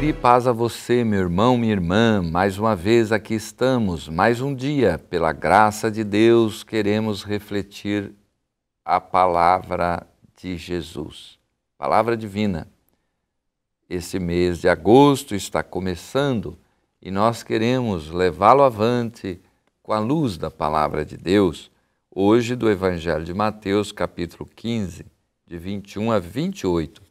alegria e paz a você, meu irmão, minha irmã. Mais uma vez aqui estamos, mais um dia, pela graça de Deus, queremos refletir a palavra de Jesus, palavra divina. Esse mês de agosto está começando e nós queremos levá-lo avante com a luz da palavra de Deus, hoje do Evangelho de Mateus, capítulo 15, de 21 a 28.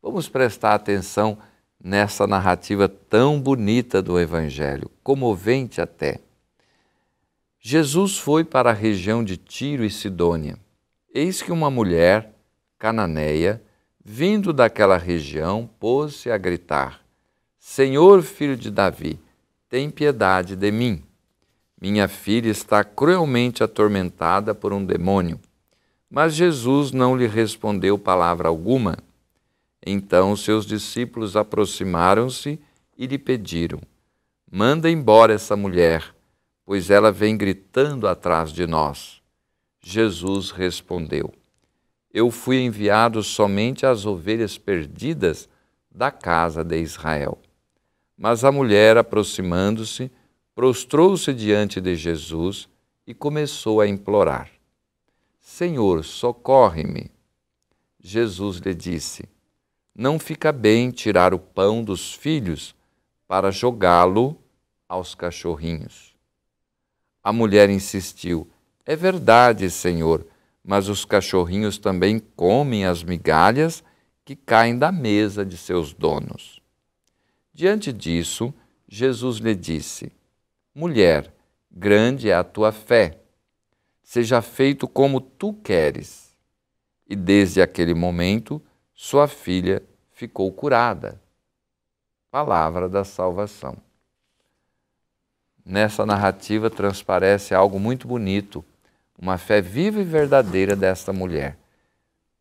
Vamos prestar atenção nessa narrativa tão bonita do Evangelho, comovente até. Jesus foi para a região de Tiro e Sidônia. Eis que uma mulher, cananeia, vindo daquela região, pôs-se a gritar: Senhor, filho de Davi, tem piedade de mim. Minha filha está cruelmente atormentada por um demônio. Mas Jesus não lhe respondeu palavra alguma. Então seus discípulos aproximaram-se e lhe pediram: Manda embora essa mulher, pois ela vem gritando atrás de nós. Jesus respondeu: Eu fui enviado somente às ovelhas perdidas da casa de Israel. Mas a mulher, aproximando-se, prostrou-se diante de Jesus e começou a implorar: Senhor, socorre-me. Jesus lhe disse: não fica bem tirar o pão dos filhos para jogá-lo aos cachorrinhos. A mulher insistiu: É verdade, senhor, mas os cachorrinhos também comem as migalhas que caem da mesa de seus donos. Diante disso, Jesus lhe disse: Mulher, grande é a tua fé. Seja feito como tu queres. E desde aquele momento, sua filha ficou curada. Palavra da salvação. Nessa narrativa transparece algo muito bonito, uma fé viva e verdadeira desta mulher.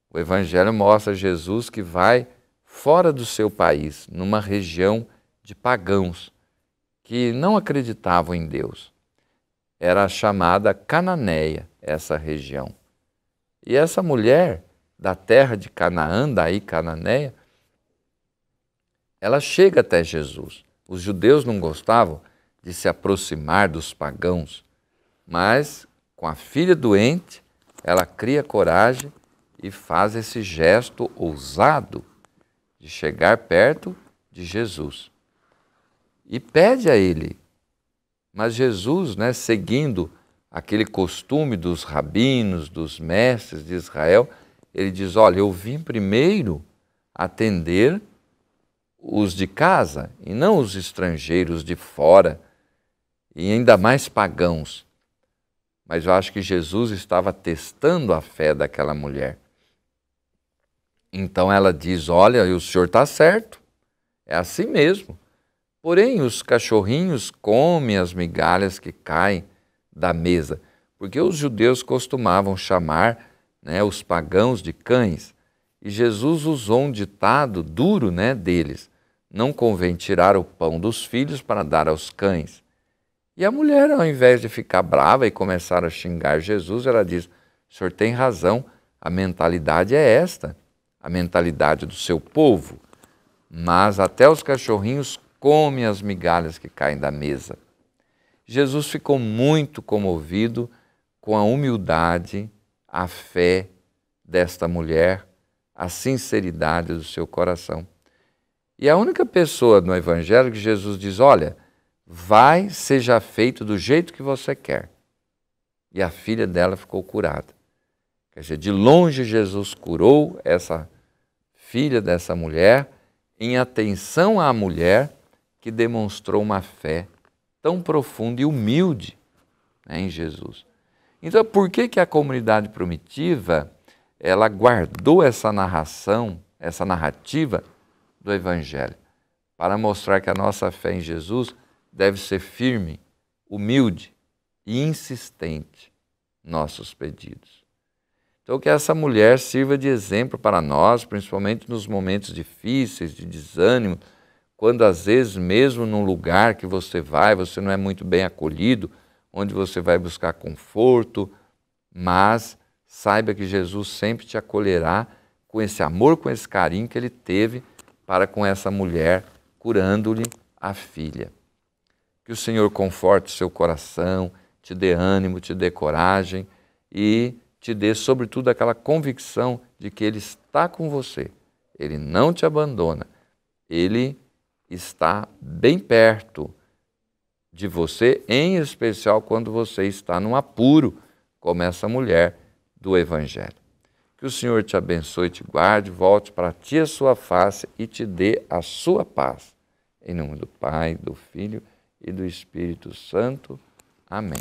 O Evangelho mostra Jesus que vai fora do seu país, numa região de pagãos que não acreditavam em Deus. Era chamada Cananeia, essa região. E essa mulher da terra de Canaã, daí Cananeia, ela chega até Jesus. Os judeus não gostavam de se aproximar dos pagãos, mas com a filha doente, ela cria coragem e faz esse gesto ousado de chegar perto de Jesus. E pede a ele. Mas Jesus, né, seguindo aquele costume dos rabinos, dos mestres de Israel, ele diz: Olha, eu vim primeiro atender os de casa e não os estrangeiros de fora, e ainda mais pagãos. Mas eu acho que Jesus estava testando a fé daquela mulher. Então ela diz: Olha, o senhor está certo, é assim mesmo. Porém, os cachorrinhos comem as migalhas que caem da mesa, porque os judeus costumavam chamar né, os pagãos de cães. E Jesus usou um ditado duro né, deles: Não convém tirar o pão dos filhos para dar aos cães. E a mulher, ao invés de ficar brava e começar a xingar Jesus, ela diz: O senhor tem razão, a mentalidade é esta, a mentalidade do seu povo. Mas até os cachorrinhos comem as migalhas que caem da mesa. Jesus ficou muito comovido com a humildade, a fé desta mulher a sinceridade do seu coração. E a única pessoa no Evangelho que Jesus diz: Olha, vai, seja feito do jeito que você quer. E a filha dela ficou curada. Quer dizer, de longe Jesus curou essa filha dessa mulher em atenção à mulher que demonstrou uma fé tão profunda e humilde né, em Jesus. Então, por que, que a comunidade primitiva ela guardou essa narração, essa narrativa do Evangelho, para mostrar que a nossa fé em Jesus deve ser firme, humilde e insistente nossos pedidos. Então, que essa mulher sirva de exemplo para nós, principalmente nos momentos difíceis, de desânimo, quando às vezes, mesmo num lugar que você vai, você não é muito bem acolhido, onde você vai buscar conforto, mas saiba que Jesus sempre te acolherá com esse amor, com esse carinho que ele teve para com essa mulher, curando-lhe a filha. Que o Senhor conforte seu coração, te dê ânimo, te dê coragem e te dê, sobretudo, aquela convicção de que Ele está com você, Ele não te abandona, Ele está bem perto de você, em especial quando você está num apuro, como essa mulher do Evangelho. Que o Senhor te abençoe, te guarde, volte para ti a sua face e te dê a sua paz. Em nome do Pai, do Filho e do Espírito Santo. Amém.